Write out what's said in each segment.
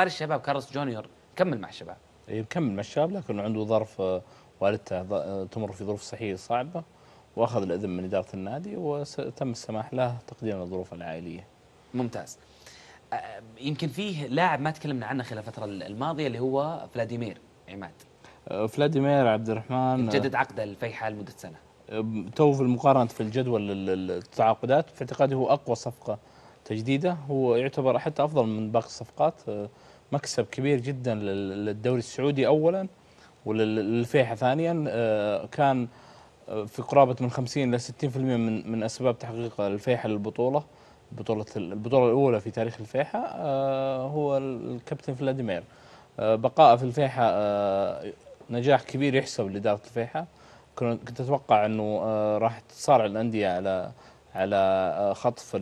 خارج الشباب كارلس جونيور كمل مع الشباب اي مكمل مع الشباب لكنه عنده ظرف آه، والدته آه، تمر في ظروف صحيه صعبه واخذ الاذن من اداره النادي وتم السماح له تقديرا للظروف العائليه. ممتاز. آه، يمكن فيه لاعب ما تكلمنا عنه خلال الفتره الماضيه اللي هو فلاديمير عماد. فلاديمير عبد الرحمن جدد عقده الفيحاء لمده سنه. تو في المقارنه في الجدول التعاقدات في اعتقادي هو اقوى صفقه تجديده هو يعتبر حتى افضل من باقي الصفقات آه، مكسب كبير جدا للدوري السعودي اولا وللفيحة ثانيا آه، كان آه، في قرابة من 50 إلى 60% من من أسباب تحقيق الفيحة للبطولة بطولة البطولة الأولى في تاريخ الفيحة هو الكابتن فلاديمير بقاء في الفيحة نجاح كبير يحسب لإدارة الفيحة كنت أتوقع أنه راح تتصارع الأندية على على آه، خطف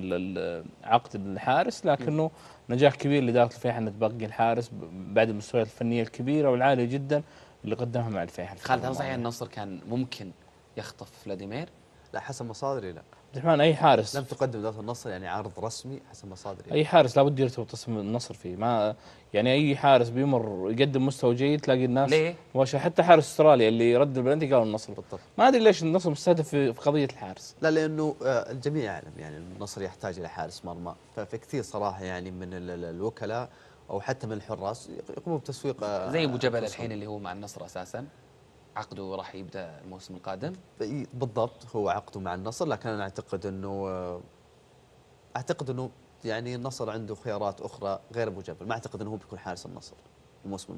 عقد الحارس لكنه نجاح كبير لإدارة الفيحاء أن تبقي الحارس بعد المستويات الفنية الكبيرة والعالية جدا اللي قدمها مع الفيحاء خالد هل صحيح النصر كان ممكن يخطف فلاديمير لا حسب مصادري لا عبد الرحمن اي حارس لم تقدم ذات النصر يعني عرض رسمي حسب مصادري اي حارس لابد يرتبط اسم النصر فيه ما يعني اي حارس بيمر يقدم مستوى جيد تلاقي الناس ليه؟ حتى حارس استراليا اللي رد البلنتي قالوا النصر بالضبط ما ادري ليش النصر مستهدف في قضيه الحارس لا لانه آه، الجميع يعلم يعني النصر يحتاج الى حارس مرمى ففي كثير صراحه يعني من الوكلاء او حتى من الحراس يقوموا بتسويق آه، زي ابو جبل الحين اللي هو مع النصر اساسا عقده راح يبدا الموسم القادم بالضبط هو عقده مع النصر لكن انا اعتقد انه اعتقد انه يعني النصر عنده خيارات اخرى غير ابو جبل ما اعتقد انه هو بيكون حارس النصر الموسم